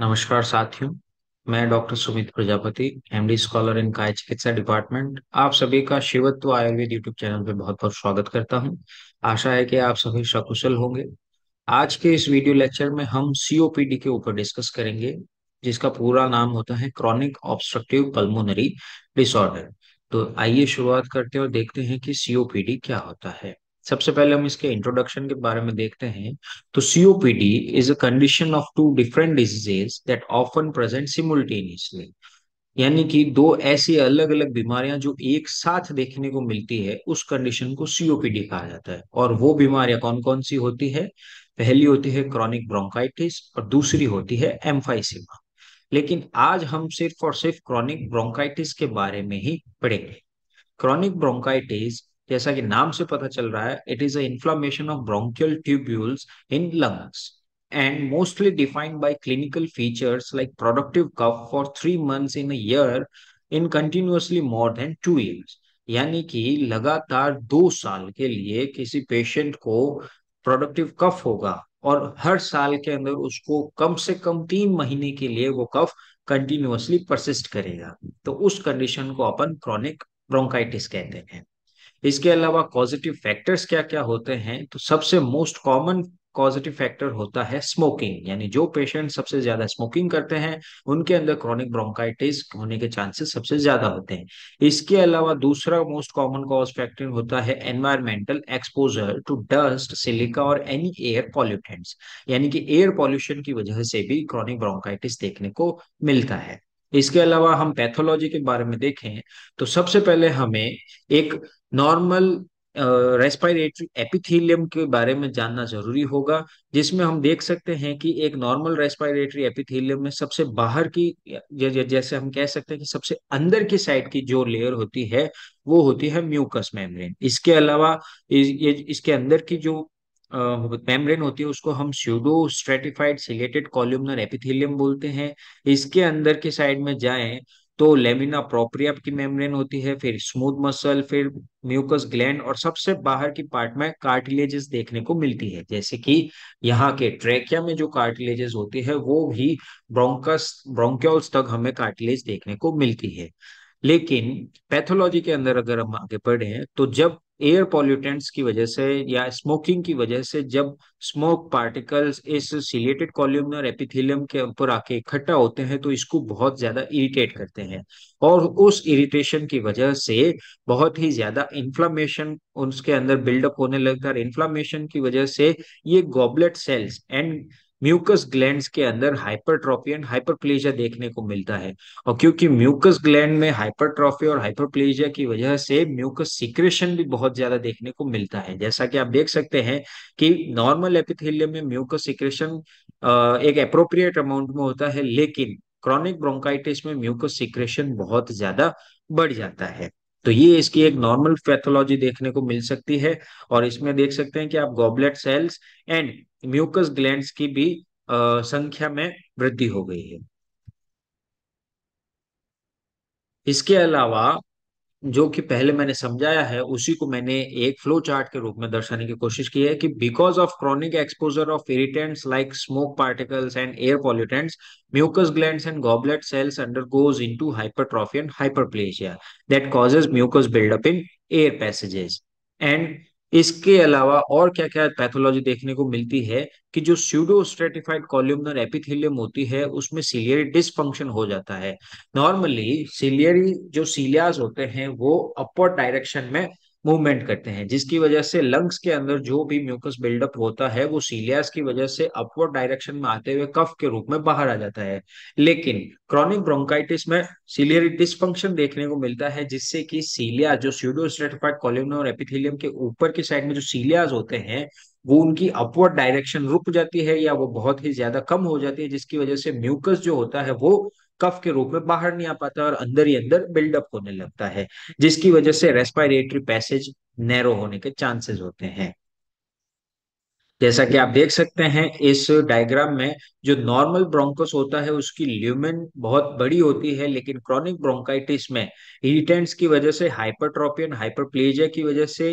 नमस्कार साथियों मैं doctor Sumit Prajapati MD scholar in काय चिकित्सा डिपार्टमेंट आप सभी का शिवत्व आयुर्वेद यूट्यूब चैनल पर बहुत बहुत स्वागत करता हूं आशा है कि आप सभी सकुशल होंगे आज के इस वीडियो लेक्चर में हम सीओपीडी के ऊपर डिस्कस करेंगे जिसका पूरा नाम होता है क्रॉनिक ऑब्स्ट्रक्टिव पल्मोनरी डिसऑर्डर तो आइए शुरुआत करते हैं और देखते हैं कि सीओपीडी क्या होता है सबसे पहले हम इसके इंट्रोडक्शन के बारे में देखते हैं तो COPD is a condition of two different diseases that often present simultaneously यानी कि दो ऐसी अलग अलग बीमारियां जो एक साथ देखने को मिलती है उस कंडीशन को सीओपीडी कहा जाता है और वो बीमारियां कौन कौन सी होती है पहली होती है क्रॉनिक ब्रोंकाइटिस और दूसरी होती है एम्फाइसिमा लेकिन आज हम सिर्फ और सिर्फ क्रॉनिक ब्रोंकाइटिस के बारे में ही पढ़ेंगे क्रॉनिक ब्रोंकाइटिस जैसा कि नाम से पता चल रहा है it is a inflammation of bronchial tubules in lungs and mostly defined by clinical features like productive cough for three months in a year in continuously more than two यानी कि लगातार दो साल के लिए किसी पेशेंट को प्रोडक्टिव कफ होगा और हर साल के अंदर उसको कम से कम तीन महीने के लिए वो कफ कंटिन्यूसली परसिस्ट करेगा तो उस कंडीशन को अपन क्रॉनिक ब्रोंकाइटिस कहते हैं इसके अलावा पॉजिटिव फैक्टर्स क्या क्या होते हैं तो सबसे मोस्ट कॉमन पॉजिटिव फैक्टर होता है स्मोकिंग यानी जो पेशेंट सबसे ज्यादा स्मोकिंग करते हैं उनके अंदर क्रॉनिक ब्रोंकाइटिस होने के चांसेस सबसे ज्यादा होते हैं इसके अलावा दूसरा मोस्ट कॉमन कॉज फैक्टर होता है environmental exposure to dust silica और एनी एयर पॉल्यूटेंट्स यानी कि एयर पॉल्यूशन की वजह से भी क्रॉनिक ब्रोंकाइटिस देखने को मिलता है इसके अलावा हम पैथोलॉजी के बारे में देखें तो सबसे पहले हमें एक नॉर्मल रेस्पिरेटरी एपिथेलियम के बारे में जानना जरूरी होगा जिसमें हम देख सकते हैं कि एक नॉर्मल रेस्पिरेटरी एपिथेलियम में सबसे बाहर की जैसे हम कह सकते हैं कि सबसे अंदर की साइड की जो लेयर होती है वो होती है म्यूकस मेम्ब्रेन इसके अलावा इस, इसके अंदर की जो मेम्ब्रेन होती है उसको हम pseudostratified ciliated columnar epithelium बोलते हैं इसके अंदर के साइड में जाएं तो लेमिना प्रोप्रिया की मेम्ब्रेन होती है फिर स्मूथ मसल फिर म्यूकस ग्लैंड और सबसे बाहर की पार्ट में कार्टिलेजेस देखने को मिलती है जैसे कि यहाँ के ट्रेकिया में जो कार्टिलेजेस होती है वो भी ब्रोंकस ब्रोंक्योल्स तक हमें कार्टिलेज देखने को मिलती है लेकिन पैथोलॉजी के अंदर अगर हम आगे बढ़े तो जब एयर पॉल्यूटेंट्स की वजह से या स्मोकिंग की वजह से जब स्मोक पार्टिकल्स इस सिलेटेड और एपिथिलियम के ऊपर आके इकट्ठा होते हैं तो इसको बहुत ज्यादा इरिटेट करते हैं और उस इरिटेशन की वजह से बहुत ही ज्यादा इन्फ्लामेशन उसके अंदर बिल्डअप होने लगता है इन्फ्लामेशन की वजह से ये goblet cells and mucus glands के अंदर हाइपरट्रॉफी एंड हाइपरप्लेजिया देखने को मिलता है और क्योंकि म्यूकस ग्लैंड में हाइपरट्रॉफी और हाइपरप्लेजिया की वजह से म्यूकस सिक्रेशन भी बहुत ज्यादा देखने को मिलता है जैसा कि आप देख सकते हैं कि नॉर्मल एपिथेलियम में म्यूकस सिक्रेशन एक अप्रोप्रिएट अमाउंट में होता है लेकिन क्रॉनिक ब्रोंकाइटिस में म्यूकस सिक्रेशन बहुत ज्यादा बढ़ जाता है तो ये इसकी एक नॉर्मल पैथोलॉजी देखने को मिल सकती है और इसमें देख सकते हैं कि आप goblet cells and mucus glands की भी आ, संख्या में वृद्धि हो गई है इसके अलावा जो कि पहले मैंने समझाया है उसी को मैंने एक फ्लो चार्ट के रूप में दर्शाने की कोशिश की है कि because of chronic exposure of irritants like smoke particles and air pollutants mucus gland and goblet cells undergoes into hypertrophy and hyperplasia that causes mucus buildup in air passages and इसके अलावा और क्या क्या pathology देखने को मिलती है कि जो स्यूडो स्ट्रेटिफाइड कॉल्यूमनर एपिथिलियम होती है उसमें सीलियरी डिसफंक्शन हो जाता है नॉर्मली सीलियरी जो सीलियाज होते हैं वो अपवर्ड डायरेक्शन में मूवमेंट करते हैं जिसकी वजह से लंग्स के अंदर जो भी म्यूकस बिल्डअप होता है वो सीलियास की वजह से अपवर्ड डायरेक्शन में आते हुए कफ के रूप में बाहर आ जाता है लेकिन क्रॉनिक ब्रोंकाइटिस में सीलियरी डिस्फंक्शन देखने को मिलता है जिससे कि सीलिया जो स्यूडो स्ट्रेटिफाइड और एपिथिलियम के ऊपर के साइड में जो सीलियाज होते हैं वो उनकी अपवर्ड डायरेक्शन रुक जाती है या वो बहुत ही ज्यादा कम हो जाती है जिसकी वजह से म्यूकस जो होता है वो कफ के रूप में बाहर नहीं आ पाता और अंदर ही अंदर बिल्डअप होने लगता है जिसकी वजह से रेस्पायरेटरी पैसेज नैरो होने के चांसेस होते हैं जैसा कि आप देख सकते हैं इस डायग्राम में जो नॉर्मल ब्रोंकस होता है उसकी ल्यूमेन बहुत बड़ी होती है लेकिन क्रॉनिक ब्रोंकाइटिस में हीटेंट्स की वजह से हाइपरट्रोपियन हाइपरप्लेजिया की वजह से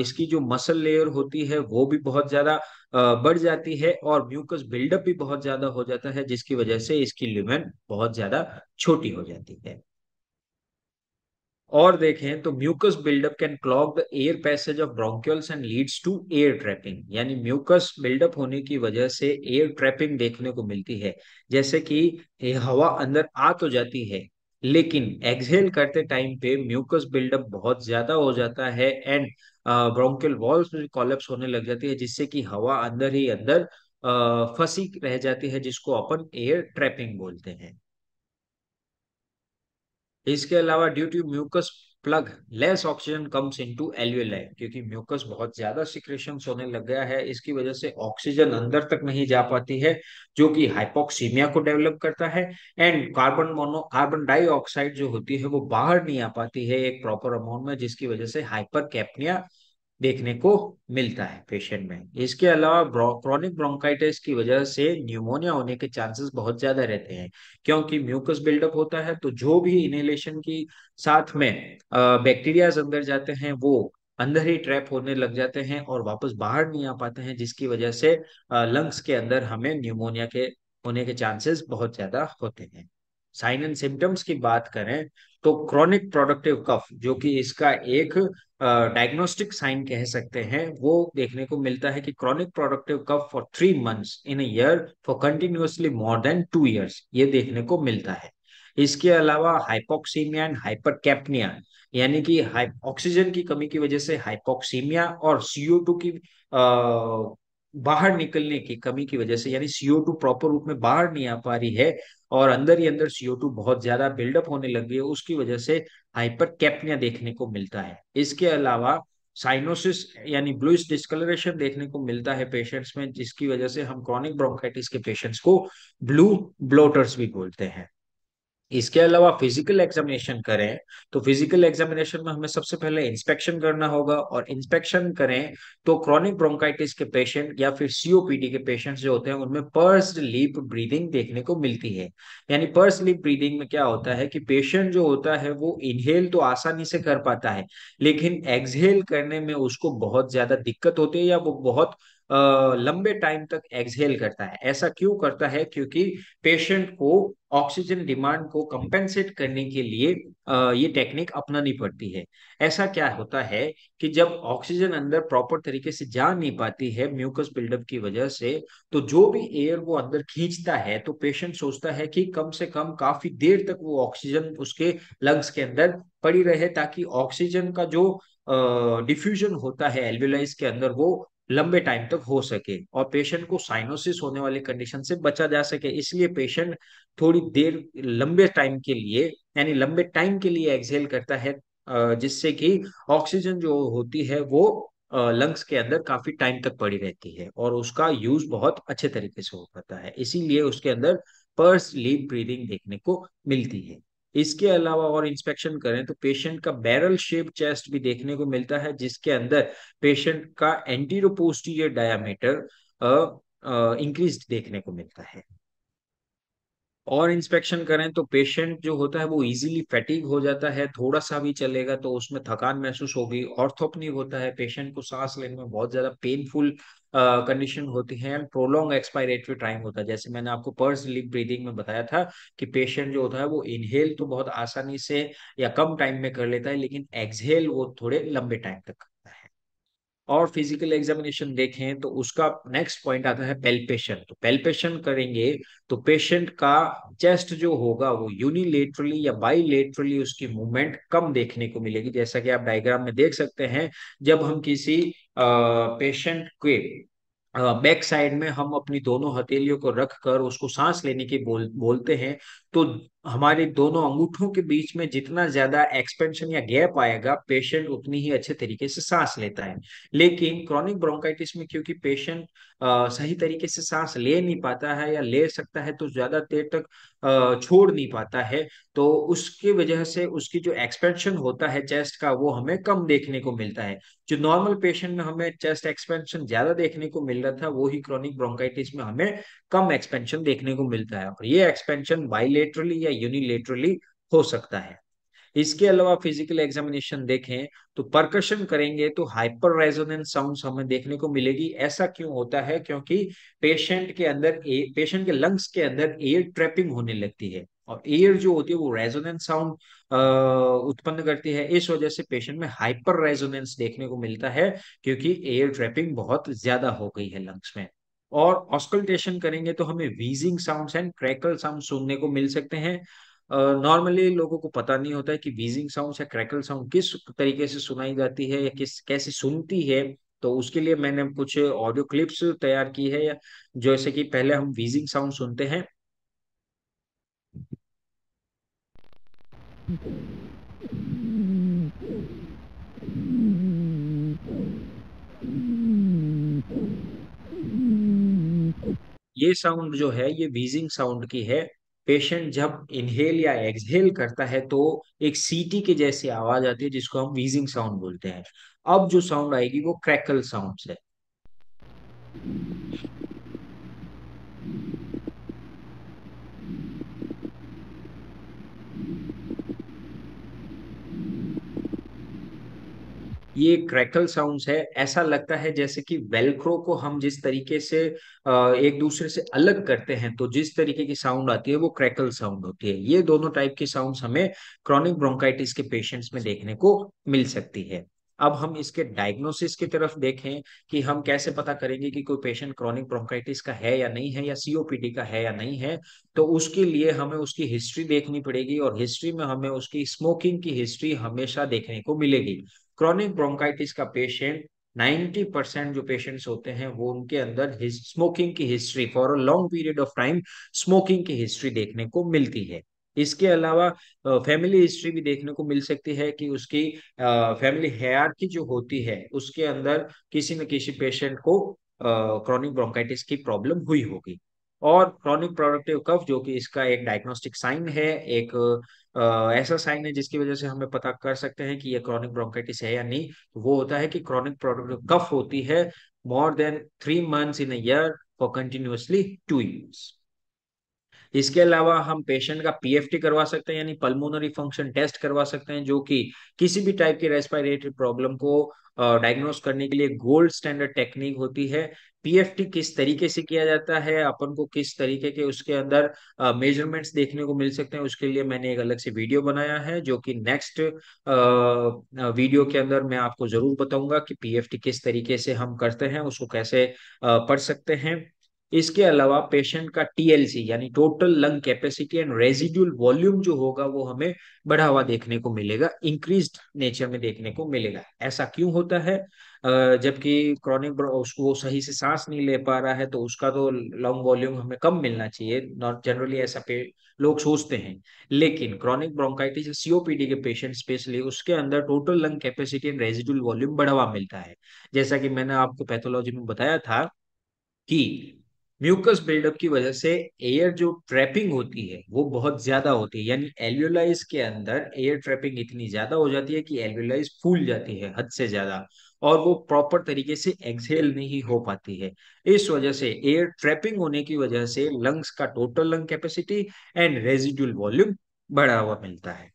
इसकी जो मसल लेयर होती है वो भी बहुत ज्यादा बढ़ जाती है और म्यूकस बिल्डअप भी बहुत ज्यादा हो जाता है जिसकी वजह से इसकी ल्यूमेन बहुत ज्यादा छोटी हो जाती है और देखें तो mucus buildup can clog the air passage of bronchioles and leads to air trapping यानी म्यूकस बिल्डअप होने की वजह से एयर ट्रैपिंग देखने को मिलती है जैसे कि हवा अंदर आ तो जाती है लेकिन एक्सहेल करते टाइम पे म्यूकस बिल्डअप बहुत ज्यादा हो जाता है एंड ब्रोंकल वॉल्स कॉलेप्स होने लग जाती है जिससे कि हवा अंदर ही अंदर फंसी रह जाती है जिसको अपन एयर ट्रैपिंग बोलते हैं इसके अलावा due to mucus plug less oxygen comes into alveoli क्योंकि म्यूकस बहुत ज्यादा सिक्रेशन होने लग गया है इसकी वजह से ऑक्सीजन अंदर तक नहीं जा पाती है जो कि हाइपोक्सीमिया को डेवलप करता है and carbon mono carbon dioxide जो होती है वो बाहर नहीं आ पाती है एक प्रॉपर अमाउंट में जिसकी वजह से हाइपर कैपनिया देखने को मिलता है पेशेंट में इसके अलावा क्रॉनिक ब्रोंकाइटिस की वजह से न्यूमोनिया होने के चांसेस बहुत ज्यादा रहते हैं क्योंकि म्यूकस बिल्डअप होता है तो जो भी इनहेलेशन की साथ में बैक्टीरियाज अंदर जाते हैं वो अंदर ही ट्रैप होने लग जाते हैं और वापस बाहर नहीं आ पाते हैं जिसकी वजह से लंग्स के अंदर हमें न्यूमोनिया के होने के चांसेस बहुत ज्यादा होते हैं साइन एंड सिम्टम्स की बात करें तो क्रॉनिक प्रोडक्टिव कफ जो कि इसका एक डायग्नोस्टिक साइन कह सकते हैं वो देखने को मिलता है कि chronic productive cough for three months in year for continuously more than two years ये देखने को मिलता है इसके अलावा हाइपोक्सीमिया एंड हाइपरकैप्निया यानी कि ऑक्सीजन की कमी की वजह से हाइपोक्सीमिया और सीओ टू की आ, बाहर निकलने की कमी की वजह से यानी सीओ टू प्रॉपर रूप में बाहर नहीं आ पा रही है और अंदर ही अंदर सीओ टू बहुत ज्यादा बिल्डअप होने लग गई है उसकी वजह से हाइपर कैपनिया देखने को मिलता है इसके अलावा साइनोसिस यानी ब्लूइस डिस्कलरेशन देखने को मिलता है पेशेंट्स में जिसकी वजह से हम क्रॉनिक ब्रोंकाइटिस के पेशेंट्स को ब्लू ब्लोटर्स भी बोलते हैं इसके अलावा फिजिकल एग्जामिनेशन करें तो फिजिकल एग्जामिनेशन में हमें सबसे पहले इंस्पेक्शन करना होगा और इंस्पेक्शन करें तो क्रॉनिक ब्रोंकाइटिस के पेशेंट या फिर सीओपीडी के पेशेंट्स जो होते हैं उनमें पर्स लीप ब्रीदिंग देखने को मिलती है यानी पर्स लीप ब्रीदिंग में क्या होता है कि पेशेंट जो होता है वो इनहेल तो आसानी से कर पाता है लेकिन एक्सहेल करने में उसको बहुत ज्यादा दिक्कत होती है या वो बहुत लंबे टाइम तक एक्सहेल करता है ऐसा क्यों करता है क्योंकि पेशेंट को ऑक्सीजन डिमांड को कंपेंसेट करने के लिए ये टेक्निक अपनानी पड़ती है ऐसा क्या होता है कि जब ऑक्सीजन अंदर प्रॉपर तरीके से जा नहीं पाती है म्यूकस बिल्डअप की वजह से तो जो भी एयर वो अंदर खींचता है तो पेशेंट सोचता है कि कम से कम काफी देर तक वो ऑक्सीजन उसके लंग्स के अंदर पड़ी रहे ताकि ऑक्सीजन का जो डिफ्यूजन होता है एल्विलाइज के अंदर वो लंबे टाइम तक हो सके और पेशेंट को साइनोसिस होने वाली कंडीशन से बचा जा सके इसलिए पेशेंट थोड़ी देर लंबे टाइम के लिए यानी लंबे टाइम के लिए एक्सहेल करता है जिससे कि ऑक्सीजन जो होती है वो लंग्स के अंदर काफी टाइम तक पड़ी रहती है और उसका यूज बहुत अच्छे तरीके से हो पाता है इसीलिए उसके अंदर पर्स लीप ब्रीदिंग देखने को मिलती है इसके अलावा और इंस्पेक्शन करें तो पेशेंट का बैरल शेप चेस्ट भी देखने को मिलता है जिसके अंदर पेशेंट का एंटीरोपोस्टी डायामीटर इंक्रीज देखने को मिलता है और इंस्पेक्शन करें तो पेशेंट जो होता है वो इजीली फैटिक हो जाता है थोड़ा सा भी चलेगा तो उसमें थकान महसूस होगी ऑर्थोपनी होता है पेशेंट को सांस लेने में बहुत ज्यादा पेनफुल कंडीशन होती है एंड प्रोलॉन्ग एक्सपायरेटरी टाइम होता है जैसे मैंने आपको पर्स लिप ब्रीदिंग में बताया था कि पेशेंट जो होता है वो इनहेल तो बहुत आसानी से या कम टाइम में कर लेता है लेकिन एक्सहेल वो थोड़े लंबे टाइम तक करता है और फिजिकल एग्जामिनेशन देखें तो उसका नेक्स्ट पॉइंट आता है पेल्पेशन तो पेल्पेशन करेंगे तो पेशेंट का चेस्ट जो होगा वो यूनिलेटरली या बाईलेटरली उसकी मूवमेंट कम देखने को मिलेगी जैसा कि आप डायग्राम में देख सकते हैं जब हम किसी पेशेंट के बैक साइड में हम अपनी दोनों हथेलियों को रख कर उसको सांस लेने की बोल बोलते हैं तो हमारे दोनों अंगूठों के बीच में जितना ज्यादा एक्सपेंशन या गैप आएगा पेशेंट उतनी ही अच्छे तरीके से सांस लेता है लेकिन क्रॉनिक ब्रोंकाइटिस में क्योंकि पेशेंट सही तरीके से सांस ले नहीं पाता है या ले सकता है तो ज्यादा देर तक छोड़ नहीं पाता है तो उसकी वजह से उसकी जो एक्सपेंशन होता है चेस्ट का वो हमें कम देखने को मिलता है जो नॉर्मल पेशेंट में हमें चेस्ट एक्सपेंशन ज्यादा देखने को मिल रहा था वो ही क्रॉनिक ब्रोंकाइटिस में हमें कम एक्सपेंशन देखने को मिलता है और ये एक्सपेंशन बाइलेट बाइलेटरली या यूनिलेटरली हो सकता है इसके अलावा फिजिकल एग्जामिनेशन देखें तो परकशन करेंगे तो हाइपर रेजोनेंस साउंड हमें देखने को मिलेगी ऐसा क्यों होता है क्योंकि पेशेंट के अंदर पेशेंट के लंग्स के अंदर एयर ट्रैपिंग होने लगती है और एयर जो होती है वो रेजोनेंस साउंड उत्पन्न करती है इस वजह से पेशेंट में हाइपर रेजोनेंस देखने को मिलता है क्योंकि एयर ट्रैपिंग बहुत ज्यादा हो गई है लंग्स में और ऑस्कल्टेशन करेंगे तो हमें wheezing sounds and crackle sound सुनने को मिल सकते हैं नॉर्मली uh, लोगों को पता नहीं होता है कि वीजिंग साउंड्स या क्रैकल साउंड किस तरीके से सुनाई जाती है या किस कैसे सुनती है तो उसके लिए मैंने कुछ ऑडियो क्लिप्स तैयार की है जैसे कि पहले हम वीजिंग साउंड सुनते हैं ये साउंड जो है ये वीजिंग साउंड की है पेशेंट जब इनहेल या एक्सहेल करता है तो एक सीटी के जैसी आवाज आती है जिसको हम वीजिंग साउंड बोलते हैं अब जो साउंड आएगी वो क्रैकल साउंड है ये क्रैकल साउंड्स है ऐसा लगता है जैसे कि वेलक्रो को हम जिस तरीके से एक दूसरे से अलग करते हैं तो जिस तरीके की साउंड आती है वो क्रैकल साउंड होती है ये दोनों टाइप की साउंड हमें क्रॉनिक ब्रोंकाइटिस के पेशेंट्स में देखने को मिल सकती है अब हम इसके डायग्नोसिस की तरफ देखें कि हम कैसे पता करेंगे कि कोई पेशेंट क्रॉनिक ब्रोंकाइटिस का है या नहीं है या सीओपीडी का है या नहीं है तो उसके लिए हमें उसकी हिस्ट्री देखनी पड़ेगी और हिस्ट्री में हमें उसकी स्मोकिंग की हिस्ट्री हमेशा देखने को मिलेगी क्रॉनिक ब्रोंकाइटिस का पेशेंट 90 परसेंट जो पेशेंट्स होते हैं वो उनके अंदर स्मोकिंग की history for a long period of time smoking की हिस्ट्री देखने को मिलती है इसके अलावा फैमिली हिस्ट्री भी देखने को मिल सकती है कि उसकी फैमिली की जो होती है उसके अंदर किसी न किसी पेशेंट को क्रॉनिक ब्रोंकाइटिस की प्रॉब्लम हुई होगी और क्रॉनिक प्रोडक्टिव कफ जो कि इसका एक डायग्नोस्टिक साइन है एक ऐसा साइन है जिसकी वजह से हमें पता कर सकते हैं कि ये क्रॉनिक ब्रोंकाइटिस है या नहीं तो वो होता है कि क्रॉनिक प्रोडक्टिव कफ होती है more than three months in year for continuously two years इसके अलावा हम पेशेंट का पीएफटी करवा सकते हैं यानी पल्मोनरी फंक्शन टेस्ट करवा सकते हैं जो कि किसी भी टाइप की रेस्पिरेटरी प्रॉब्लम को डायग्नोस करने के लिए गोल्ड स्टैंडर्ड टेक्निक होती है पीएफटी किस तरीके से किया जाता है अपन को किस तरीके के उसके अंदर मेजरमेंट्स देखने को मिल सकते हैं उसके लिए मैंने एक अलग से वीडियो बनाया है जो कि नेक्स्ट वीडियो के अंदर मैं आपको जरूर बताऊंगा कि पीएफटी किस तरीके से हम करते हैं उसको कैसे पढ़ सकते हैं इसके अलावा पेशेंट का टीएलसी यानी total lung capacity and residual volume जो होगा वो हमें बढ़ावा देखने को मिलेगा इंक्रीज नेचर में देखने को मिलेगा ऐसा क्यों होता है जबकि क्रॉनिक उसको सही से सांस नहीं ले पा रहा है तो उसका तो लंग वॉल्यूम हमें कम मिलना चाहिए नॉट जनरली ऐसा पे लोग सोचते हैं लेकिन क्रॉनिक ब्रोंकाइटिस सीओपीडी के पेशेंट स्पेशली उसके अंदर total lung capacity and residual volume बढ़ावा मिलता है जैसा कि मैंने आपको पैथोलॉजी में बताया था कि म्यूकस बिल्डअप की वजह से एयर जो ट्रैपिंग होती है वो बहुत ज्यादा होती है यानी एल्वियोलाइज के अंदर एयर ट्रैपिंग इतनी ज्यादा हो जाती है कि एल्वियोलाइज फूल जाती है हद से ज्यादा और वो प्रॉपर तरीके से एक्सेल नहीं हो पाती है इस वजह से एयर ट्रैपिंग होने की वजह से लंग्स का total lung capacity and residual volume बढ़ावा मिलता है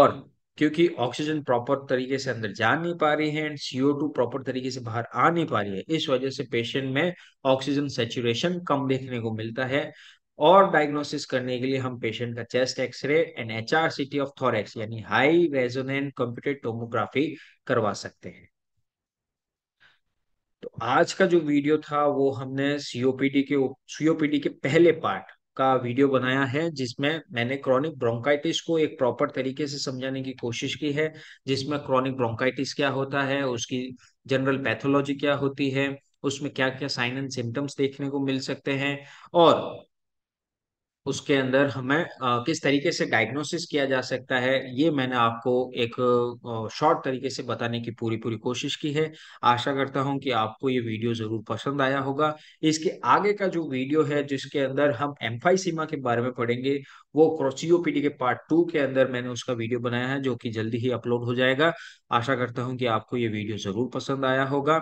और क्योंकि ऑक्सीजन प्रॉपर तरीके से अंदर जा नहीं पा रही है एंड सीओ टू प्रॉपर तरीके से बाहर आ नहीं पा रही है इस वजह से पेशेंट में ऑक्सीजन सेचुरेशन कम देखने को मिलता है और डायग्नोसिस करने के लिए हम पेशेंट का chest x-ray and H R C T of thorax यानी हाई रेजोनेंट कंप्यूटर टोमोग्राफी करवा सकते हैं तो आज का जो वीडियो था वो हमने सीओपीडी के सीओपीडी के पहले पार्ट का वीडियो बनाया है जिसमें मैंने क्रॉनिक ब्रोंकाइटिस को एक प्रॉपर तरीके से समझाने की कोशिश की है जिसमें क्रॉनिक ब्रोंकाइटिस क्या होता है उसकी जनरल पैथोलॉजी क्या होती है उसमें क्या क्या साइन एंड सिम्टम्स देखने को मिल सकते हैं और उसके अंदर हमें आ, किस तरीके से डायग्नोसिस किया जा सकता है ये मैंने आपको एक शॉर्ट तरीके से बताने की पूरी पूरी कोशिश की है आशा करता हूँ कि आपको ये वीडियो ज़रूर पसंद आया होगा इसके आगे का जो वीडियो है जिसके अंदर हम सीमा के बारे में पढ़ेंगे वो क्रोसियोपीडी के पार्ट टू के अंदर मैंने उसका वीडियो बनाया है जो कि जल्दी ही अपलोड हो जाएगा आशा करता हूँ कि आपको ये वीडियो ज़रूर पसंद आया होगा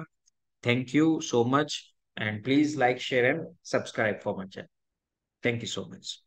thank you so much and please like share and subscribe for much channel Thank you so much.